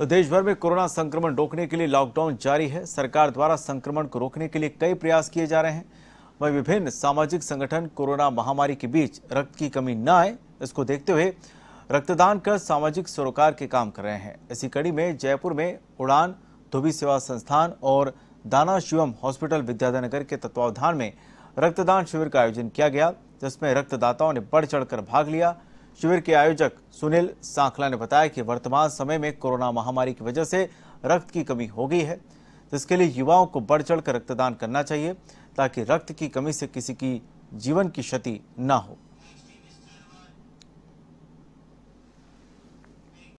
तो देश भर में कोरोना संक्रमण रोकने के लिए लॉकडाउन जारी है सरकार द्वारा संक्रमण को रोकने के लिए कई प्रयास किए जा रहे हैं वहीं विभिन्न सामाजिक संगठन कोरोना महामारी के बीच रक्त की कमी न आए इसको देखते हुए रक्तदान कर सामाजिक सरोकार के काम कर रहे हैं इसी कड़ी में जयपुर में उड़ान धोबी सेवा संस्थान और दाना शिवम हॉस्पिटल विद्याधनगर के तत्वावधान में रक्तदान शिविर का आयोजन किया गया जिसमें रक्तदाताओं ने बढ़ चढ़कर भाग लिया शिविर के आयोजक सुनील सांखला ने बताया कि वर्तमान समय में कोरोना महामारी की वजह से रक्त की कमी हो गई है जिसके लिए युवाओं को बढ़ चढ़ कर रक्तदान करना चाहिए ताकि रक्त की कमी से किसी की जीवन की क्षति न हो